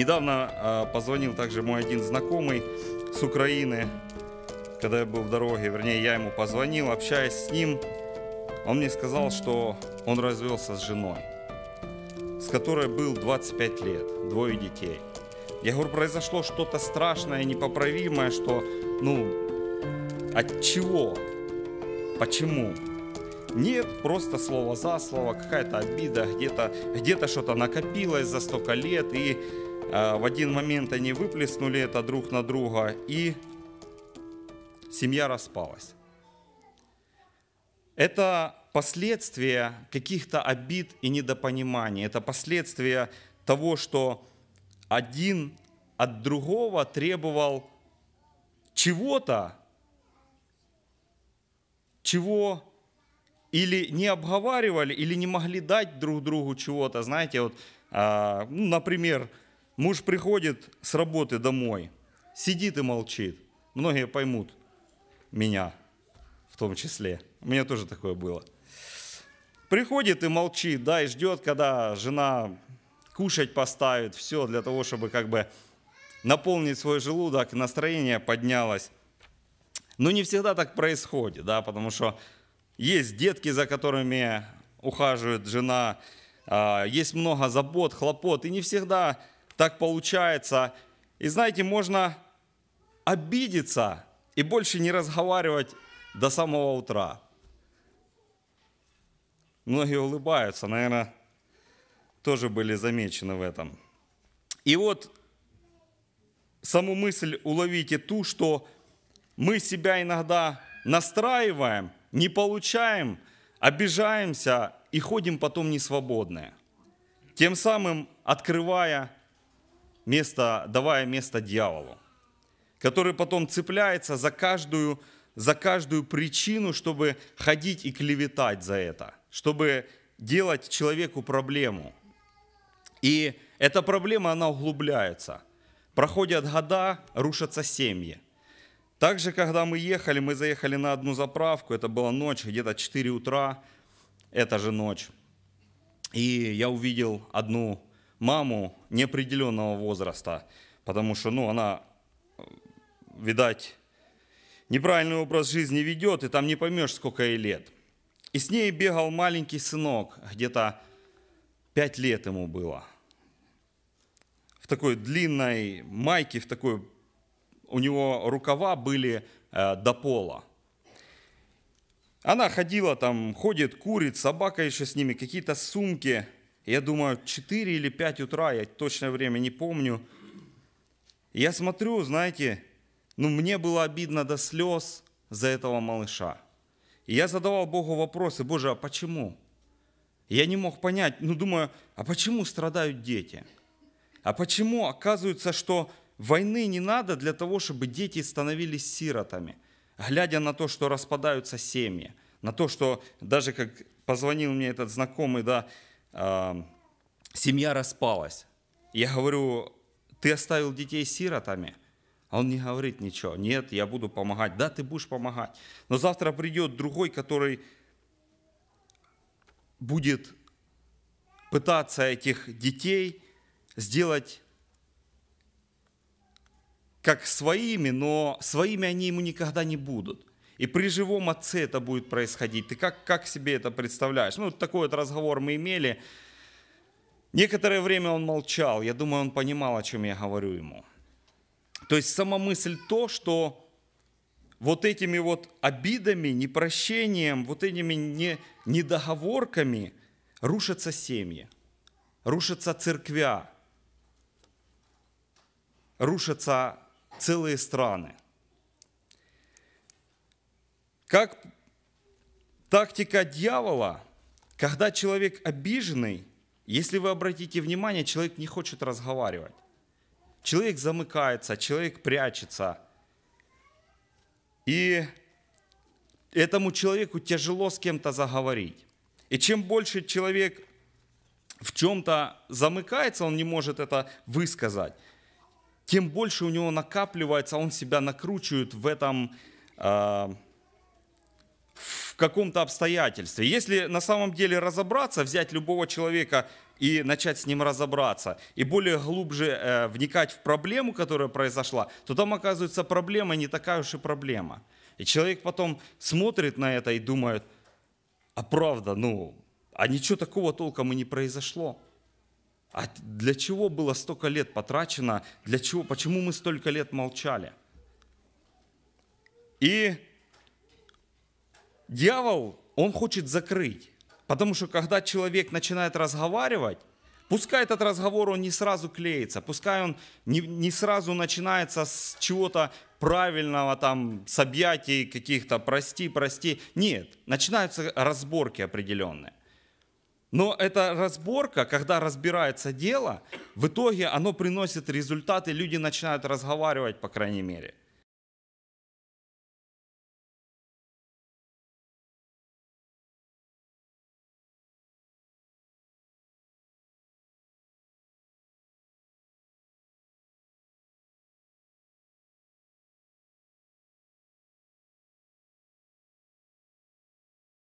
Недавно а, позвонил также мой один знакомый с Украины, когда я был в дороге, вернее, я ему позвонил, общаясь с ним, он мне сказал, что он развелся с женой, с которой был 25 лет, двое детей. Я говорю, произошло что-то страшное, непоправимое, что, ну, от чего? Почему? Нет, просто слово за слово, какая-то обида, где-то где что-то накопилось за столько лет, и Э, в один момент они выплеснули это друг на друга, и семья распалась. Это последствия каких-то обид и недопониманий. Это последствия того, что один от другого требовал чего-то, чего или не обговаривали, или не могли дать друг другу чего-то. Знаете, вот, э, ну, например, Муж приходит с работы домой, сидит и молчит. Многие поймут меня в том числе. У меня тоже такое было. Приходит и молчит, да, и ждет, когда жена кушать поставит, все для того, чтобы как бы наполнить свой желудок, настроение поднялось. Но не всегда так происходит, да, потому что есть детки, за которыми ухаживает жена, а, есть много забот, хлопот, и не всегда так получается. И знаете, можно обидеться и больше не разговаривать до самого утра. Многие улыбаются, наверное, тоже были замечены в этом. И вот саму мысль уловите ту, что мы себя иногда настраиваем, не получаем, обижаемся и ходим потом несвободные, тем самым открывая место, давая место дьяволу, который потом цепляется за каждую, за каждую причину, чтобы ходить и клеветать за это, чтобы делать человеку проблему. И эта проблема, она углубляется. Проходят года, рушатся семьи. Также, когда мы ехали, мы заехали на одну заправку, это была ночь, где-то 4 утра, это же ночь. И я увидел одну маму неопределенного возраста, потому что, ну, она, э, видать, неправильный образ жизни ведет, и там не поймешь, сколько ей лет. И с ней бегал маленький сынок, где-то пять лет ему было. В такой длинной майке, в такой... У него рукава были э, до пола. Она ходила там, ходит, курит, собака еще с ними, какие-то сумки – я думаю, 4 или 5 утра, я точное время не помню. Я смотрю, знаете, ну мне было обидно до слез за этого малыша. И я задавал Богу вопросы, Боже, а почему? Я не мог понять, ну думаю, а почему страдают дети? А почему оказывается, что войны не надо для того, чтобы дети становились сиротами, глядя на то, что распадаются семьи, на то, что даже как позвонил мне этот знакомый, да, семья распалась. Я говорю, ты оставил детей сиротами? А он не говорит ничего. Нет, я буду помогать. Да, ты будешь помогать. Но завтра придет другой, который будет пытаться этих детей сделать как своими, но своими они ему никогда не будут. И при живом отце это будет происходить. Ты как, как себе это представляешь? Ну, такой вот разговор мы имели. Некоторое время он молчал. Я думаю, он понимал, о чем я говорю ему. То есть сама мысль то, что вот этими вот обидами, непрощением, вот этими не, недоговорками рушатся семьи, рушатся церквя, рушатся целые страны. Как тактика дьявола, когда человек обиженный, если вы обратите внимание, человек не хочет разговаривать. Человек замыкается, человек прячется. И этому человеку тяжело с кем-то заговорить. И чем больше человек в чем-то замыкается, он не может это высказать, тем больше у него накапливается, он себя накручивает в этом э, в каком-то обстоятельстве. Если на самом деле разобраться, взять любого человека и начать с ним разобраться, и более глубже э, вникать в проблему, которая произошла, то там оказывается проблема не такая уж и проблема. И человек потом смотрит на это и думает, а правда, ну, а ничего такого толком и не произошло. А для чего было столько лет потрачено? Для чего? Почему мы столько лет молчали? И дьявол, он хочет закрыть. Потому что когда человек начинает разговаривать, пускай этот разговор, он не сразу клеится, пускай он не, не сразу начинается с чего-то правильного, там, с объятий каких-то, прости, прости. Нет, начинаются разборки определенные. Но эта разборка, когда разбирается дело, в итоге оно приносит результаты, люди начинают разговаривать, по крайней мере –